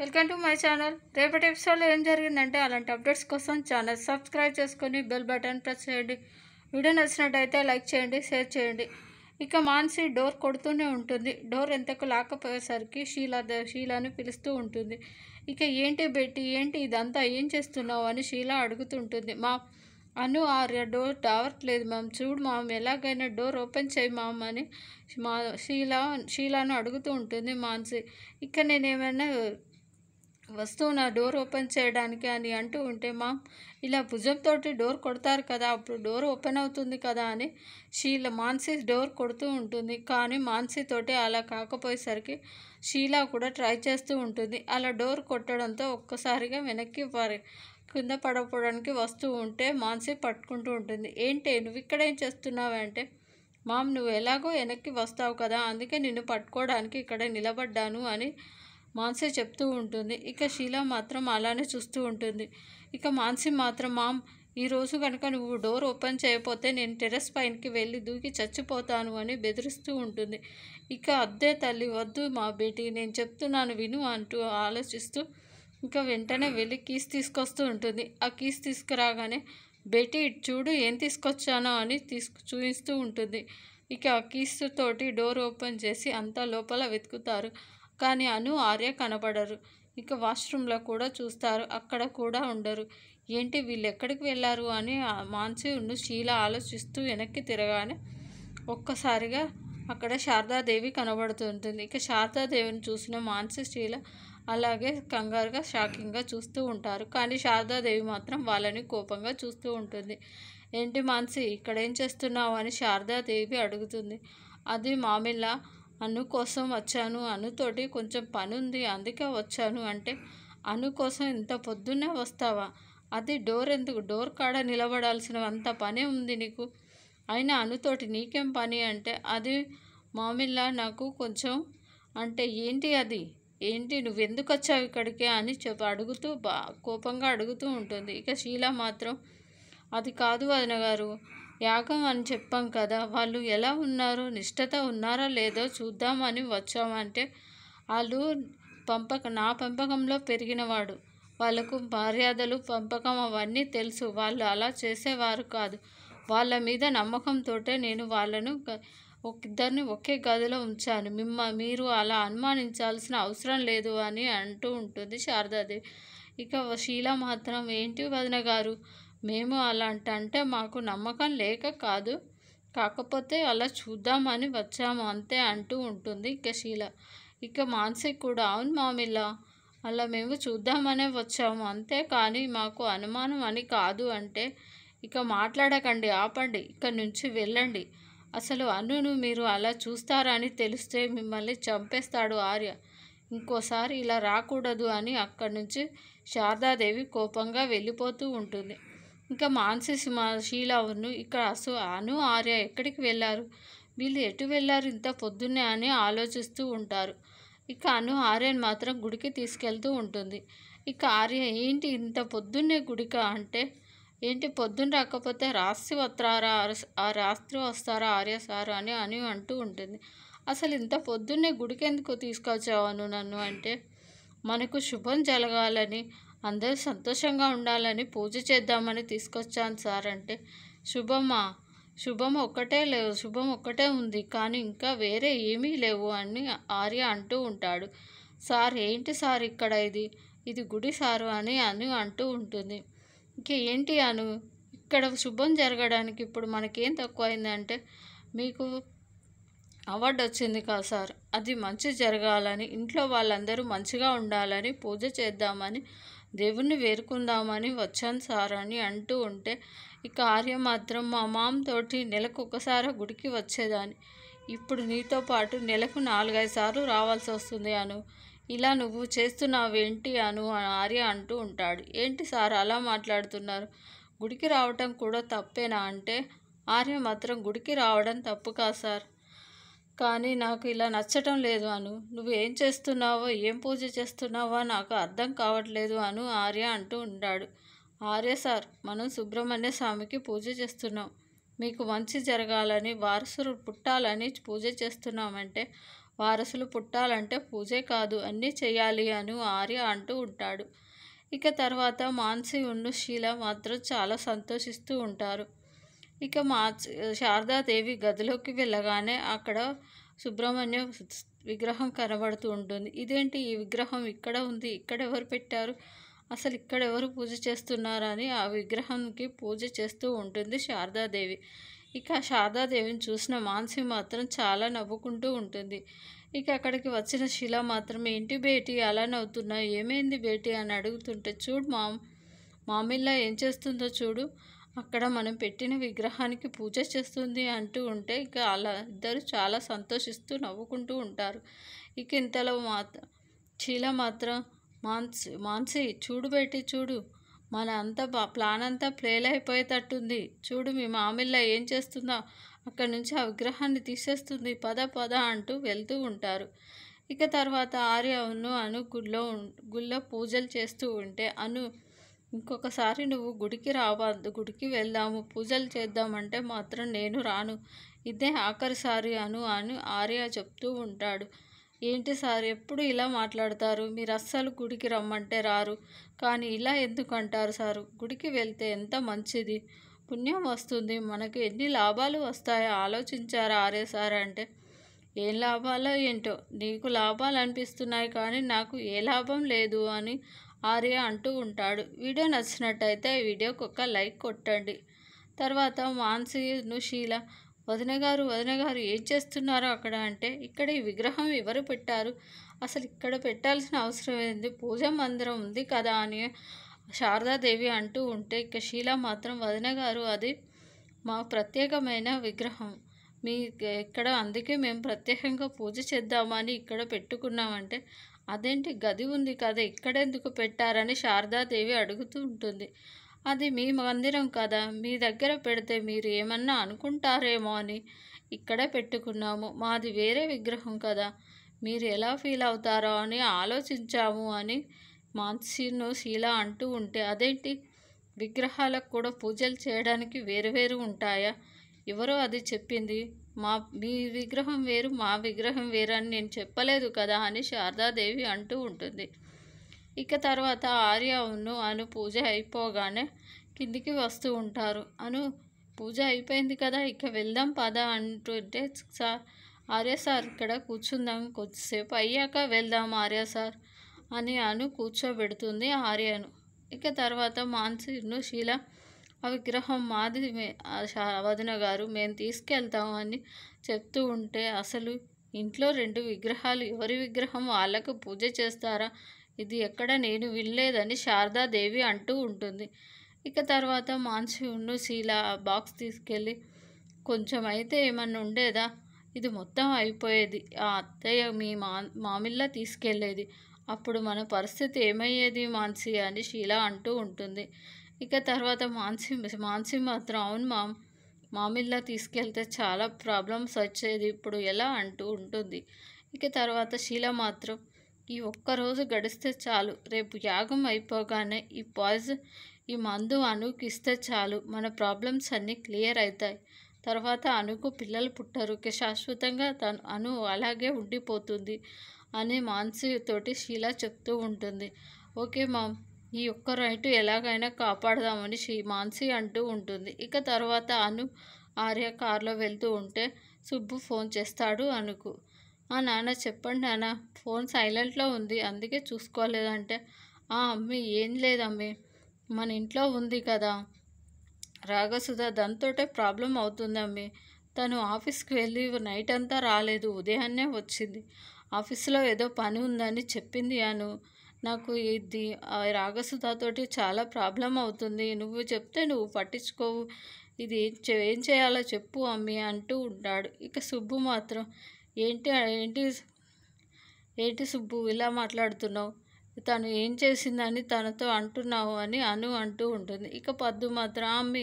welcome to my channel రేపటి ఎపిసోడ్లో ఏం జరిగిందంటే అలాంటి అప్డేట్స్ కోసం ఛానల్ సబ్స్క్రైబ్ చేసుకొని బెల్ బటన్ ప్రెస్ చేయండి వీడియో నచ్చినట్టయితే లైక్ చేయండి షేర్ చేయండి ఇక మాన్సి డోర్ కొడుతూనే ఉంటుంది డోర్ ఎంతకు లాకపోయేసరికి షీలా షీలాని పిలుస్తూ ఉంటుంది ఇక ఏంటి బెట్టి ఏంటి ఇదంతా ఏం చేస్తున్నావు అని షీలా అడుగుతుంటుంది మా అను ఆర్య డోర్ రావట్లేదు మ్యామ్ చూడు మామ్ ఎలాగైనా డోర్ ఓపెన్ చేయి మామ్ అని మా షీలా షీలాను అడుగుతూ ఉంటుంది మాన్సి ఇక నేనేమైనా వస్తువు నా డోర్ ఓపెన్ చేయడానికి అని అంటూ ఉంటే మామ్ ఇలా భుజంతో డోర్ కొడతారు కదా అప్పుడు డోర్ ఓపెన్ అవుతుంది కదా అని షీల మాన్సీ డోర్ కొడుతూ ఉంటుంది కానీ మాన్సీతోటి అలా కాకపోయేసరికి షీలా కూడా ట్రై చేస్తూ ఉంటుంది అలా డోర్ కొట్టడంతో ఒక్కసారిగా వెనక్కి పారి కింద పడపోవడానికి వస్తూ ఉంటే మాన్సి పట్టుకుంటూ ఉంటుంది ఏంటి నువ్వు ఇక్కడ ఏం చేస్తున్నావంటే మామ్ నువ్వు ఎలాగో వెనక్కి వస్తావు కదా అందుకే నిన్ను పట్టుకోవడానికి ఇక్కడ నిలబడ్డాను అని మాన్సి చెప్తూ ఉంటుంది ఇక శీల మాత్రం అలానే చూస్తూ ఉంటుంది ఇక మాన్సీ మాత్రం మామ్ ఈరోజు కనుక నువ్వు డోర్ ఓపెన్ చేయకపోతే నేను టెర్రస్ పైనకి వెళ్ళి దూకి చచ్చిపోతాను అని బెదిరిస్తూ ఉంటుంది ఇక అద్దే తల్లి వద్దు మా బేటీ నేను చెప్తున్నాను విను అంటూ ఆలోచిస్తూ ఇంకా వెంటనే వెళ్ళి కీస్ తీసుకొస్తూ ఉంటుంది ఆ కీస్ తీసుకురాగానే బేటీ చూడు ఏం తీసుకొచ్చానో అని తీసుకు చూపిస్తూ ఉంటుంది ఇక ఆ కీస్ తోటి డోర్ ఓపెన్ చేసి అంతా లోపల వెతుకుతారు కానీ అను ఆర్య కనబడరు ఇక వాష్రూమ్లో కూడా చూస్తారు అక్కడ కూడా ఉండరు ఏంటి వీళ్ళు ఎక్కడికి వెళ్ళారు అని మాన్సి ఉండు శీల ఆలోచిస్తూ వెనక్కి తిరగానే ఒక్కసారిగా అక్కడ శారదాదేవి కనబడుతుంటుంది ఇక శారదాదేవిని చూసిన మాన్సి శీల అలాగే కంగారుగా షాకింగ్గా చూస్తూ ఉంటారు కానీ శారదాదేవి మాత్రం వాళ్ళని కోపంగా చూస్తూ ఉంటుంది ఏంటి మాన్సి ఇక్కడ ఏం చేస్తున్నావు అని శారదాదేవి అడుగుతుంది అది మామిళ్ళ అను కోసం వచ్చాను అనుతోటి కొంచెం పని ఉంది అందుకే వచ్చాను అంటే అను కోసం ఇంత పొద్దున్నే వస్తావా అది డోర్ ఎందుకు డోర్ కాడ నిలబడాల్సిన అంత పనే ఉంది నీకు అయినా అనుతోటి నీకేం పని అంటే అది మామిల్లా నాకు కొంచెం అంటే ఏంటి అది ఏంటి నువ్వు ఎందుకు వచ్చావు ఇక్కడికి అని చెప్ప అడుగుతూ బా కోపంగా అడుగుతూ ఉంటుంది ఇక శీల మాత్రం అది కాదు వదిన గారు యాగం అని చెప్పాం కదా వాళ్ళు ఎలా ఉన్నారో నిష్టత ఉన్నారా లేదో చూద్దామని వచ్చామంటే వాళ్ళు పంపక నా పెంపకంలో పెరిగినవాడు వాళ్ళకు మర్యాదలు పంపకం అవన్నీ తెలుసు వాళ్ళు అలా చేసేవారు కాదు వాళ్ళ మీద నమ్మకంతో నేను వాళ్ళను ఇద్దరిని ఒకే గదిలో ఉంచాను మిమ్మ మీరు అలా అనుమానించాల్సిన అవసరం లేదు అని అంటూ ఉంటుంది శారదాదేవి ఇక శీల మాత్రం ఏంటి వదిన గారు మేము అలాంటి అంటే మాకు నమ్మకం లేక కాదు కాకపోతే అలా చూద్దామని వచ్చాము అంతే అంటూ ఉంటుంది ఇక శీల ఇక మానసి కూడా అవును మామిలా అలా మేము చూద్దామనే వచ్చాము అంతే కానీ మాకు అనుమానం అని కాదు అంటే ఇక మాట్లాడకండి ఆపండి ఇక్కడ నుంచి వెళ్ళండి అసలు అనును మీరు అలా చూస్తారని తెలిస్తే మిమ్మల్ని చంపేస్తాడు ఆర్య ఇంకోసారి ఇలా రాకూడదు అని అక్కడి నుంచి శారదాదేవి కోపంగా వెళ్ళిపోతూ ఉంటుంది ఇంకా మాన్సి శీలావును ఇక్కడ అసు అను ఆర్య ఎక్కడికి వెళ్ళారు వీళ్ళు ఎటు వెళ్ళారు ఇంత పొద్దున్నే అని ఆలోచిస్తూ ఉంటారు ఇక అను ఆర్యను మాత్రం గుడికి తీసుకెళ్తూ ఉంటుంది ఇక ఆర్య ఏంటి ఇంత పొద్దున్నే గుడిక అంటే ఏంటి పొద్దున్న రాకపోతే రాత్రి వస్తారా ఆ రాత్రి వస్తారా ఆర్య సార్ అని అని అంటూ ఉంటుంది అసలు ఇంత పొద్దున్నే గుడికి ఎందుకు తీసుకొచ్చావు నన్ను అంటే మనకు శుభం జరగాలని అందరూ సంతోషంగా ఉండాలని పూజ చేద్దామని తీసుకొచ్చాను సార్ అంటే శుభమా శుభం ఒక్కటే లేవు శుభం ఒక్కటే ఉంది కానీ ఇంకా వేరే ఏమీ లేవు అని ఆర్య అంటూ ఉంటాడు సార్ ఏంటి సార్ ఇక్కడ ఇది ఇది గుడి సారు అని అను అంటూ ఉంటుంది ఇంక ఏంటి అను ఇక్కడ శుభం జరగడానికి ఇప్పుడు మనకేం తక్కువైందంటే మీకు అవార్డు వచ్చింది కా సార్ అది మంచి జరగాలని ఇంట్లో వాళ్ళందరూ మంచిగా ఉండాలని పూజ చేద్దామని దేవుణ్ణి వేరుకుందామని వచ్చాను సార్ అని అంటూ ఉంటే ఈ కార్యం మాత్రం మా మామతోటి నెలకు ఒకసారి గుడికి వచ్చేదాన్ని ఇప్పుడు నీతో పాటు నెలకు నాలుగైదు సార్లు రావాల్సి వస్తుంది అను ఇలా నువ్వు చేస్తున్నావేంటి అను ఆర్య అంటూ ఉంటాడు ఏంటి సార్ అలా మాట్లాడుతున్నారు గుడికి రావటం కూడా తప్పేనా అంటే ఆర్య మాత్రం గుడికి రావడం తప్పు కాదు సార్ కానీ నాకు ఇలా నచ్చటం లేదు అను నువ్వు ఏం చేస్తున్నావో ఏం పూజ చేస్తున్నావో నాకు అర్థం కావట్లేదు అను ఆర్య అంటూ ఉండాడు ఆర్య సార్ మనం సుబ్రహ్మణ్య స్వామికి పూజ చేస్తున్నాం మీకు మంచి జరగాలని వారసులు పుట్టాలని పూజ చేస్తున్నామంటే వారసులు పుట్టాలంటే పూజే కాదు అన్నీ చేయాలి అని ఆర్య అంటూ ఉంటాడు ఇక తర్వాత మాన్సి ఉన్ను శీల మాత్రం చాలా సంతోషిస్తూ ఉంటారు ఇక మా శారదాదేవి గదిలోకి వెళ్ళగానే అక్కడ సుబ్రహ్మణ్య విగ్రహం కనబడుతూ ఉంటుంది ఇదేంటి ఈ విగ్రహం ఇక్కడ ఉంది ఇక్కడ ఎవరు పెట్టారు అసలు ఇక్కడ ఎవరు పూజ చేస్తున్నారని ఆ విగ్రహంకి పూజ చేస్తూ ఉంటుంది శారదాదేవి ఇక శారదాదేవిని చూసిన మాన్సి మాత్రం చాలా నవ్వుకుంటూ ఉంటుంది ఇక అక్కడికి వచ్చిన శిల మాత్రం ఏంటి బేటీ అలా నవ్వుతున్నా ఏమైంది బేటీ అని అడుగుతుంటే చూడు మా మామిల్లా ఏం చేస్తుందో చూడు అక్కడ మనం పెట్టిన విగ్రహానికి పూజ చేస్తుంది అంటూ ఉంటే ఇక అలా ఇద్దరు చాలా సంతోషిస్తూ నవ్వుకుంటూ ఉంటారు ఇక ఇంతలో మాత చీల మాత్రం మాన్సి మాన్సి చూడు బయట చూడు మన అంత ప్లాన్ అంతా ప్లేల్ అయిపోయేటట్టుంది చూడు మీ మామిళ్ళ ఏం చేస్తుందో అక్కడి నుంచి ఆ విగ్రహాన్ని తీసేస్తుంది పద పద అంటూ వెళ్తూ ఉంటారు ఇక తర్వాత ఆర్య అను అను గుళ్ళో గుళ్ళో పూజలు చేస్తూ ఉంటే అను ఇంకొకసారి నువ్వు గుడికి రావద్దు గుడికి వెళ్దాము పూజలు చేద్దామంటే మాత్రం నేను రాను ఇదే ఆఖరి సారి అను అని ఆర్య చెప్తూ ఉంటాడు ఏంటి సార్ ఎప్పుడు ఇలా మాట్లాడతారు మీరు అస్సలు గుడికి రమ్మంటే రారు కానీ ఇలా ఎందుకు అంటారు సారు గుడికి వెళ్తే ఎంత మంచిది పుణ్యం వస్తుంది మనకు ఎన్ని లాభాలు వస్తాయో ఆలోచించారా ఆర్య సార్ అంటే ఏం లాభాలో ఏంటో నీకు లాభాలు అనిపిస్తున్నాయి కానీ నాకు ఏ లాభం లేదు అని ఆర్య అంటూ ఉంటాడు వీడియో నచ్చినట్టయితే వీడియోకి ఒక లైక్ కొట్టండి తర్వాత మాన్సీను శీల వదిన గారు వదిన గారు ఏం చేస్తున్నారు అక్కడ అంటే ఇక్కడ ఈ విగ్రహం ఎవరు పెట్టారు అసలు ఇక్కడ పెట్టాల్సిన అవసరం ఏంది పూజ మందిరం ఉంది కదా అని శారదాదేవి అంటూ ఉంటే ఇక శీల మాత్రం వదిన గారు అది మా ప్రత్యేకమైన విగ్రహం మీ ఇక్కడ అందుకే మేము ప్రత్యేకంగా పూజ చేద్దామని ఇక్కడ పెట్టుకున్నామంటే అదేంటి గది ఉంది కదా ఇక్కడెందుకు పెట్టారని శారదాదేవి అడుగుతూ ఉంటుంది అది మీ మందిరం కదా మీ దగ్గర పెడితే మీరు ఏమన్నా అనుకుంటారేమో అని ఇక్కడే పెట్టుకున్నాము మాది వేరే విగ్రహం కదా మీరు ఎలా ఫీల్ అవుతారో అని ఆలోచించాము అని మాన్సీను శీల అంటూ ఉంటే అదేంటి విగ్రహాలకు కూడా పూజలు చేయడానికి వేరువేరు ఉంటాయా ఎవరో అది చెప్పింది మా మీ విగ్రహం వేరు మా విగ్రహం వేరు అని నేను చెప్పలేదు కదా అని శారదాదేవి అంటూ ఉంటుంది ఇక తర్వాత ఆర్య అవును అను పూజ అయిపోగానే కిందికి వస్తూ ఉంటారు అను పూజ అయిపోయింది కదా ఇక వెళ్దాం పద అంటుంటే సార్ ఆర్య సార్ ఇక్కడ కూర్చుందాం కొద్దిసేపు అయ్యాక వెళ్దాం ఆర్య సార్ అని అను కూర్చోబెడుతుంది ఆర్యను ఇక తర్వాత మాన్సీను శీల ఆ విగ్రహం మాది వదిన గారు మేము తీసుకెళ్తాం అని చెప్తూ ఉంటే అసలు ఇంట్లో రెండు విగ్రహాలు ఎవరి విగ్రహం వాళ్ళకు పూజ చేస్తారా ఇది ఎక్కడ నేను వినలేదని శారదాదేవి అంటూ ఉంటుంది ఇక తర్వాత మాన్సూన్ను శీల బాక్స్ తీసుకెళ్ళి కొంచెం అయితే ఏమన్నా ఉండేదా ఇది మొత్తం అయిపోయేది ఆ అత్తయ్య మీ మా మామిళ్ళ తీసుకెళ్ళేది అప్పుడు మన పరిస్థితి ఏమయ్యేది మాన్సి అని శీల అంటూ ఉంటుంది ఇక తర్వాత మాన్సి మాన్సి మాత్రం అవును మా మామిల్లా తీసుకెళ్తే చాలా ప్రాబ్లమ్స్ వచ్చేది ఇప్పుడు ఎలా అంటూ ఉంటుంది ఇక తర్వాత శీల మాత్రం ఈ ఒక్కరోజు గడిస్తే చాలు రేపు యాగం అయిపోగానే ఈ పాయిజన్ ఈ మందు అనుకి ఇస్తే చాలు మన ప్రాబ్లమ్స్ అన్నీ క్లియర్ అవుతాయి తర్వాత అనుకు పిల్లలు పుట్టరు శాశ్వతంగా తను అను అలాగే ఉండిపోతుంది అని మాన్సి తోటి శీల చెప్తూ ఉంటుంది ఓకే మామ్ ఈ ఒక్క రైటు ఎలాగైనా కాపాడదామని శ్రీ మాన్సి అంటూ ఉంటుంది ఇక తర్వాత అను ఆర్య కారులో వెళ్తూ ఉంటే సుబ్బు ఫోన్ చేస్తాడు అనుకు ఆ నాన్న చెప్పండి నాన్న ఫోన్ సైలెంట్లో ఉంది అందుకే చూసుకోలేదంటే ఆ అమ్మి ఏం లేదమ్మి మన ఇంట్లో ఉంది కదా రాగసుధ దాంతోటే ప్రాబ్లం అవుతుందమ్మి తను ఆఫీస్కి వెళ్ళి నైట్ అంతా రాలేదు ఉదయాన్నే వచ్చింది ఆఫీస్లో ఏదో పని ఉందని చెప్పింది అను నాకు ఇది రాగసుధాతోటి చాలా ప్రాబ్లం అవుతుంది నువ్వు చెప్తే నువ్వు పట్టించుకోవు ఇది ఏం చేయాలో చెప్పు అమ్మి అంటూ ఉంటాడు ఇక సుబ్బు మాత్రం ఏంటి ఏంటి ఏంటి సుబ్బు ఇలా మాట్లాడుతున్నావు తను ఏం చేసిందని తనతో అంటున్నావు అని అను అంటూ ఉంటుంది ఇక పద్దు మాత్రం ఆమె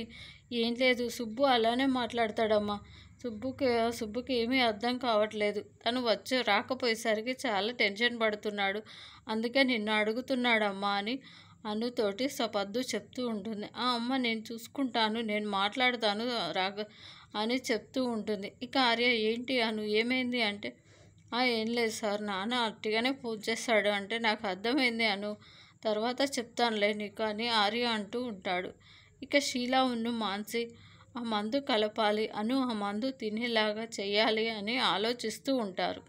ఏం లేదు సుబ్బు అలానే మాట్లాడతాడమ్మా సుబ్బుకి సుబ్బుకి ఏమీ అర్థం కావట్లేదు తను వచ్చి రాకపోయేసరికి చాలా టెన్షన్ పడుతున్నాడు అందుకే నిన్ను అడుగుతున్నాడమ్మా అని అనుతోటి సపద్దు చెప్తూ ఉంటుంది ఆ అమ్మ నేను చూసుకుంటాను నేను మాట్లాడతాను రాగ అని చెప్తూ ఉంటుంది ఇక ఆర్య ఏంటి అను ఏమైంది అంటే ఏం లేదు సార్ నాన్న అట్టిగానే పూజ చేస్తాడు అంటే నాకు అర్థమైంది అను తర్వాత చెప్తానులే నీకు అని ఆర్య అంటూ ఉంటాడు ఇక షీలా ఉన్ను మాన్సి ఆ మందు కలపాలి అను ఆ మందు తినేలాగా చేయాలి అని ఆలోచిస్తూ ఉంటారు